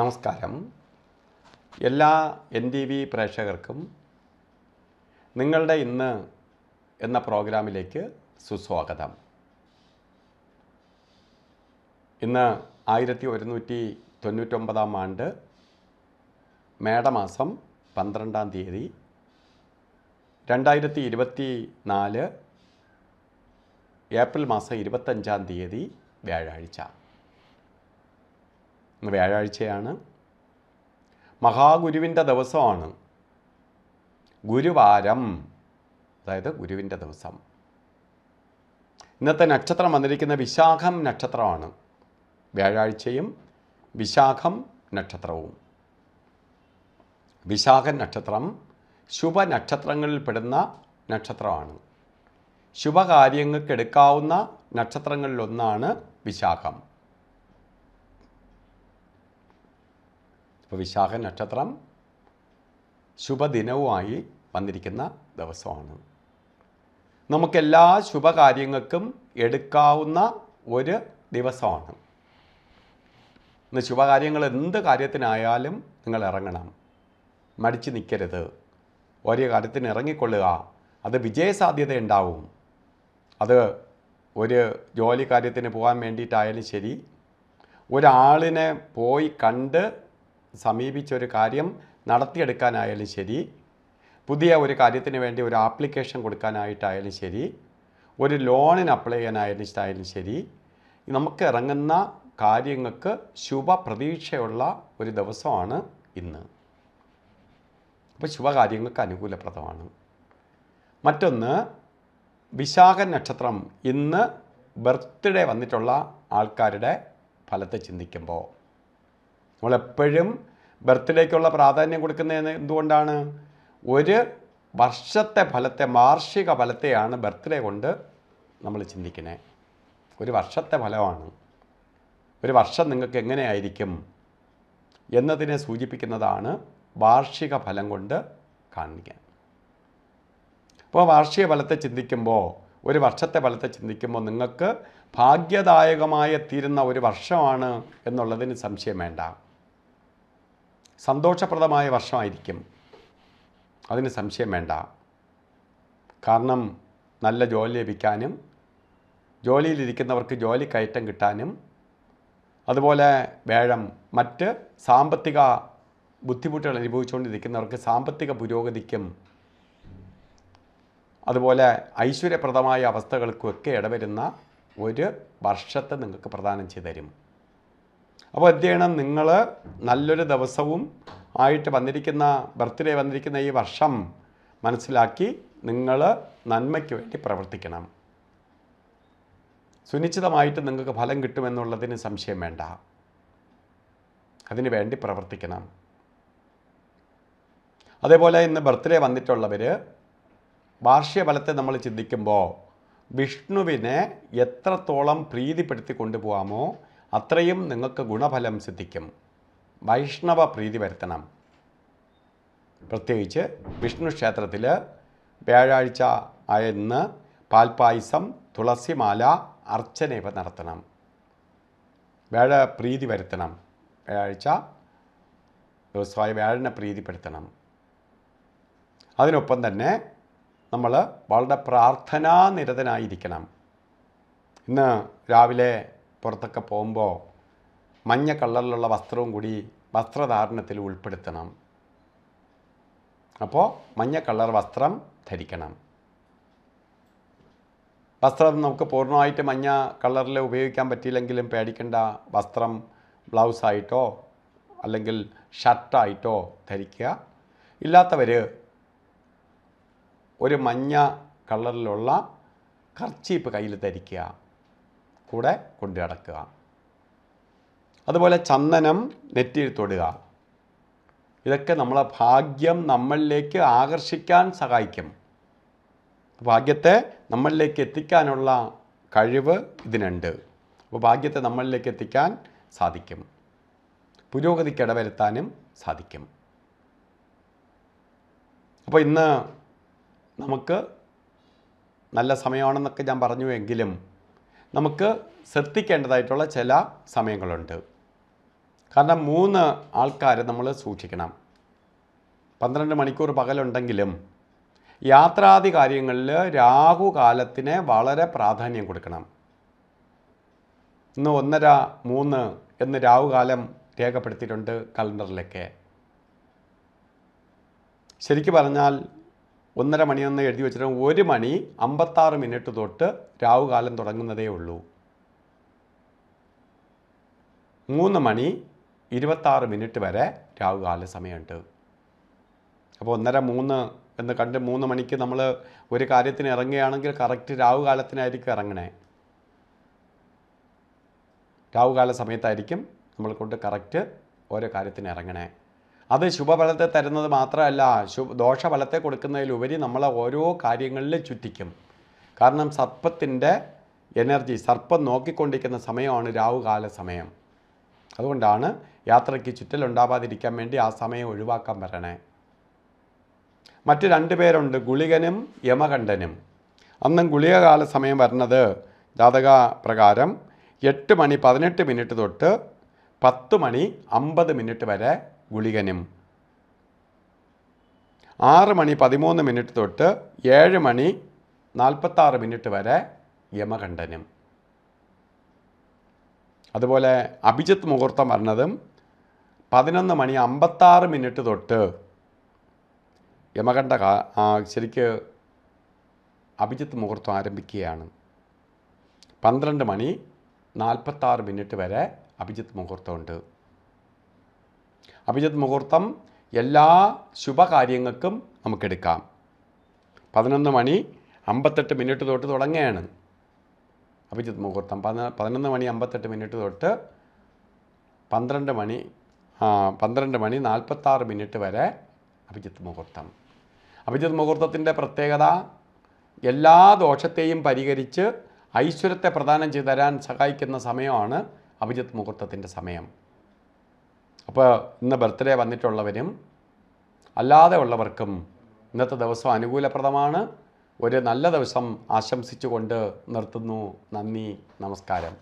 നമസ്കാരം എല്ലാ N T V പ്രേക്ഷകർക്കും നിങ്ങളുടെ ഇന്ന് എന്ന പ്രോഗ്രാമിലേക്ക് സുസ്വാഗതം ഇന്ന് ആയിരത്തി ഒരുന്നൂറ്റി തൊണ്ണൂറ്റൊമ്പതാം ആണ്ട് മേടമാസം പന്ത്രണ്ടാം തീയതി രണ്ടായിരത്തി ഇരുപത്തി നാല് ഏപ്രിൽ മാസം ഇരുപത്തഞ്ചാം തീയതി വ്യാഴാഴ്ച ഇന്ന് വ്യാഴാഴ്ചയാണ് മഹാഗുരുവിൻ്റെ ദിവസമാണ് ഗുരുവാരം അതായത് ഗുരുവിൻ്റെ ദിവസം ഇന്നത്തെ നക്ഷത്രം വന്നിരിക്കുന്ന വിശാഖം നക്ഷത്രമാണ് വ്യാഴാഴ്ചയും വിശാഖം നക്ഷത്രവും വിശാഖ നക്ഷത്രം ശുഭ നക്ഷത്രങ്ങളിൽ പെടുന്ന നക്ഷത്രമാണ് ശുഭകാര്യങ്ങൾക്ക് എടുക്കാവുന്ന നക്ഷത്രങ്ങളിലൊന്നാണ് വിശാഖം അപ്പോൾ വിശാഖ നക്ഷത്രം ശുഭദിനവുമായി വന്നിരിക്കുന്ന ദിവസമാണ് നമുക്കെല്ലാ ശുഭകാര്യങ്ങൾക്കും എടുക്കാവുന്ന ഒരു ദിവസമാണ് ഇന്ന് ശുഭകാര്യങ്ങൾ എന്ത് കാര്യത്തിനായാലും നിങ്ങൾ ഇറങ്ങണം മടിച്ചു നിൽക്കരുത് ഒരേ കാര്യത്തിന് ഇറങ്ങിക്കൊള്ളുക അത് വിജയസാധ്യത ഉണ്ടാവും അത് ഒരു ജോലി കാര്യത്തിന് പോകാൻ വേണ്ടിയിട്ടായാലും ശരി ഒരാളിനെ പോയി കണ്ട് സമീപിച്ചൊരു കാര്യം നടത്തിയെടുക്കാനായാലും ശരി പുതിയ ഒരു കാര്യത്തിന് വേണ്ടി ഒരു ആപ്ലിക്കേഷൻ കൊടുക്കാനായിട്ടായാലും ശരി ഒരു ലോണിന് അപ്ലൈ ചെയ്യാനായാലും ശരി നമുക്ക് ഇറങ്ങുന്ന കാര്യങ്ങൾക്ക് ശുഭപ്രതീക്ഷയുള്ള ഒരു ദിവസമാണ് ഇന്ന് അപ്പോൾ ശുഭകാര്യങ്ങൾക്ക് അനുകൂലപ്രദമാണ് മറ്റൊന്ന് വിശാഖ നക്ഷത്രം ഇന്ന് ബർത്ത്ഡേ വന്നിട്ടുള്ള ആൾക്കാരുടെ ഫലത്തെ ചിന്തിക്കുമ്പോൾ നമ്മളെപ്പോഴും ബർത്ത്ഡേക്കുള്ള പ്രാധാന്യം കൊടുക്കുന്നതിന് എന്തുകൊണ്ടാണ് ഒരു വർഷത്തെ ഫലത്തെ വാർഷിക ഫലത്തെയാണ് ബർത്ത്ഡേ കൊണ്ട് നമ്മൾ ചിന്തിക്കുന്നത് ഒരു വർഷത്തെ ഫലമാണ് ഒരു വർഷം നിങ്ങൾക്ക് എങ്ങനെയായിരിക്കും എന്നതിനെ സൂചിപ്പിക്കുന്നതാണ് വാർഷിക ഫലം കൊണ്ട് കാണിക്കാൻ അപ്പോൾ വാർഷിക ഫലത്തെ ചിന്തിക്കുമ്പോൾ ഒരു വർഷത്തെ ഫലത്തെ ചിന്തിക്കുമ്പോൾ നിങ്ങൾക്ക് ഭാഗ്യദായകമായി തീരുന്ന ഒരു വർഷമാണ് എന്നുള്ളതിന് സംശയം വേണ്ട സന്തോഷപ്രദമായ വർഷമായിരിക്കും അതിന് സംശയം വേണ്ട കാരണം നല്ല ജോലി ലഭിക്കാനും ജോലിയിലിരിക്കുന്നവർക്ക് ജോലി കയറ്റം കിട്ടാനും അതുപോലെ വേഴം മറ്റ് സാമ്പത്തിക ബുദ്ധിമുട്ടുകൾ അനുഭവിച്ചുകൊണ്ടിരിക്കുന്നവർക്ക് സാമ്പത്തിക പുരോഗതിക്കും അതുപോലെ ഐശ്വര്യപ്രദമായ അവസ്ഥകൾക്കുമൊക്കെ ഇടവരുന്ന ഒരു വർഷത്തെ നിങ്ങൾക്ക് പ്രദാനം ചെയ്തു തരും അപ്പോൾ എന്ത് ചെയ്യണം നിങ്ങൾ നല്ലൊരു ദിവസവും ആയിട്ട് വന്നിരിക്കുന്ന ബർത്ത്ഡേ വന്നിരിക്കുന്ന ഈ വർഷം മനസ്സിലാക്കി നിങ്ങൾ നന്മയ്ക്ക് വേണ്ടി പ്രവർത്തിക്കണം സുനിശ്ചിതമായിട്ട് നിങ്ങൾക്ക് ഫലം കിട്ടുമെന്നുള്ളതിന് സംശയം വേണ്ട അതിന് വേണ്ടി പ്രവർത്തിക്കണം അതേപോലെ ഇന്ന് ബർത്ത്ഡേ വന്നിട്ടുള്ളവർ ഫലത്തെ നമ്മൾ ചിന്തിക്കുമ്പോൾ വിഷ്ണുവിനെ എത്രത്തോളം പ്രീതിപ്പെടുത്തി കൊണ്ടുപോകാമോ അത്രയും നിങ്ങൾക്ക് ഗുണഫലം സിദ്ധിക്കും വൈഷ്ണവ പ്രീതി വരുത്തണം പ്രത്യേകിച്ച് വിഷ്ണു ക്ഷേത്രത്തിൽ വ്യാഴാഴ്ച ആയ ഇന്ന് പാൽപ്പായസം തുളസിമാല ഇവ നടത്തണം വ്യാഴ പ്രീതി വരുത്തണം വ്യാഴാഴ്ച ദിവസമായ വ്യാഴനെ പ്രീതിപ്പെടുത്തണം അതിനൊപ്പം തന്നെ നമ്മൾ വളരെ പ്രാർത്ഥനാനിരതനായിരിക്കണം ഇന്ന് രാവിലെ പുറത്തൊക്കെ പോകുമ്പോൾ മഞ്ഞ കളറിലുള്ള വസ്ത്രവും കൂടി വസ്ത്രധാരണത്തിൽ ഉൾപ്പെടുത്തണം അപ്പോൾ മഞ്ഞ കളർ വസ്ത്രം ധരിക്കണം വസ്ത്രം നമുക്ക് പൂർണ്ണമായിട്ട് മഞ്ഞ കളറിൽ ഉപയോഗിക്കാൻ പറ്റിയില്ലെങ്കിലും പേടിക്കേണ്ട വസ്ത്രം ബ്ലൗസായിട്ടോ അല്ലെങ്കിൽ ഷർട്ടായിട്ടോ ധരിക്കുക ഇല്ലാത്തവർ ഒരു മഞ്ഞ കളറിലുള്ള കർച്ചീപ്പ് കയ്യിൽ ധരിക്കുക കൂടെ കൊണ്ടു നടക്കുക അതുപോലെ ചന്ദനം നെറ്റിയിൽ തൊടുക ഇതൊക്കെ നമ്മളെ ഭാഗ്യം നമ്മളിലേക്ക് ആകർഷിക്കാൻ സഹായിക്കും ഭാഗ്യത്തെ നമ്മളിലേക്ക് എത്തിക്കാനുള്ള കഴിവ് ഇതിനുണ്ട് അപ്പോൾ ഭാഗ്യത്തെ നമ്മളിലേക്ക് എത്തിക്കാൻ സാധിക്കും പുരോഗതിക്ക് ഇടവരുത്താനും സാധിക്കും അപ്പോൾ ഇന്ന് നമുക്ക് നല്ല സമയമാണെന്നൊക്കെ ഞാൻ പറഞ്ഞു എങ്കിലും നമുക്ക് ശ്രദ്ധിക്കേണ്ടതായിട്ടുള്ള ചില സമയങ്ങളുണ്ട് കാരണം മൂന്ന് ആൾക്കാർ നമ്മൾ സൂക്ഷിക്കണം പന്ത്രണ്ട് മണിക്കൂർ പകലുണ്ടെങ്കിലും യാത്രാദി കാര്യങ്ങളിൽ രാഹുകാലത്തിന് വളരെ പ്രാധാന്യം കൊടുക്കണം ഇന്ന് ഒന്നര മൂന്ന് എന്ന് രാഹുകാലം രേഖപ്പെടുത്തിയിട്ടുണ്ട് കലണ്ടറിലൊക്കെ ശരിക്കു പറഞ്ഞാൽ ഒന്നര മണിയെന്ന് എഴുതി വെച്ചിട്ട് ഒരു മണി അമ്പത്താറ് മിനിറ്റ് തൊട്ട് രാവുകാലം തുടങ്ങുന്നതേ ഉള്ളൂ മൂന്ന് മണി ഇരുപത്താറ് മിനിറ്റ് വരെ രാവുകാല സമയമുണ്ട് അപ്പോൾ ഒന്നര മൂന്ന് എന്ന് കണ്ട് മൂന്ന് മണിക്ക് നമ്മൾ ഒരു കാര്യത്തിന് ഇറങ്ങുകയാണെങ്കിൽ കറക്റ്റ് രാവുകാലത്തിനായിരിക്കും ഇറങ്ങണേ രാവുകാല സമയത്തായിരിക്കും നമ്മൾ കൊണ്ട് കറക്റ്റ് ഓരോ കാര്യത്തിന് ഇറങ്ങണേ അത് ശുഭഫലത്തെ തരുന്നത് മാത്രമല്ല ശു ദോഷഫലത്തെ കൊടുക്കുന്നതിലുപരി നമ്മളെ ഓരോ കാര്യങ്ങളിൽ ചുറ്റിക്കും കാരണം സർപ്പത്തിൻ്റെ എനർജി സർപ്പം നോക്കിക്കൊണ്ടിരിക്കുന്ന സമയമാണ് രാവുകാല സമയം അതുകൊണ്ടാണ് യാത്രയ്ക്ക് ചുറ്റലുണ്ടാവാതിരിക്കാൻ വേണ്ടി ആ സമയം ഒഴിവാക്കാൻ വരണേ മറ്റ് രണ്ട് പേരുണ്ട് ഗുളികനും യമകണ്ഠനും അന്നും ഗുളികകാല സമയം വരുന്നത് ജാതക പ്രകാരം എട്ട് മണി പതിനെട്ട് മിനിറ്റ് തൊട്ട് പത്ത് മണി അമ്പത് മിനിറ്റ് വരെ ഗുളികനും ആറ് മണി പതിമൂന്ന് മിനിറ്റ് തൊട്ട് ഏഴ് മണി നാൽപ്പത്താറ് മിനിറ്റ് വരെ യമകണ്ഠനും അതുപോലെ അഭിജിത്ത് മുഹൂർത്തം പറഞ്ഞതും പതിനൊന്ന് മണി അമ്പത്താറ് മിനിറ്റ് തൊട്ട് യമകണ്ഠ ശരിക്ക് അഭിജിത്ത് മുഹൂർത്തം ആരംഭിക്കുകയാണ് പന്ത്രണ്ട് മണി നാൽപ്പത്താറ് മിനിറ്റ് വരെ അഭിജിത്ത് മുഹൂർത്തമുണ്ട് അഭിജിത് മുഹൂർത്തം എല്ലാ ശുഭകാര്യങ്ങൾക്കും നമുക്കെടുക്കാം പതിനൊന്ന് മണി അമ്പത്തെട്ട് മിനിറ്റ് തൊട്ട് തുടങ്ങുകയാണ് അഭിജിത് മുഹൂർത്തം പതിന പതിനൊന്ന് മണി അമ്പത്തെട്ട് മിനിറ്റ് തൊട്ട് പന്ത്രണ്ട് മണി പന്ത്രണ്ട് മണി നാൽപ്പത്താറ് മിനിറ്റ് വരെ അഭിജിത് മുഹൂർത്തം അഭിജിത് മുഹൂർത്തത്തിൻ്റെ പ്രത്യേകത എല്ലാ ദോഷത്തെയും പരിഹരിച്ച് ഐശ്വര്യത്തെ പ്രദാനം ചെയ്തു തരാൻ സഹായിക്കുന്ന സമയമാണ് അഭിജിത് മുഹൂർത്തത്തിൻ്റെ സമയം അപ്പോൾ ഇന്ന് ബർത്ത്ഡേ വന്നിട്ടുള്ളവരും അല്ലാതെ ഉള്ളവർക്കും ഇന്നത്തെ ദിവസം അനുകൂലപ്രദമാണ് ഒരു നല്ല ദിവസം ആശംസിച്ചുകൊണ്ട് നിർത്തുന്നു നന്ദി നമസ്കാരം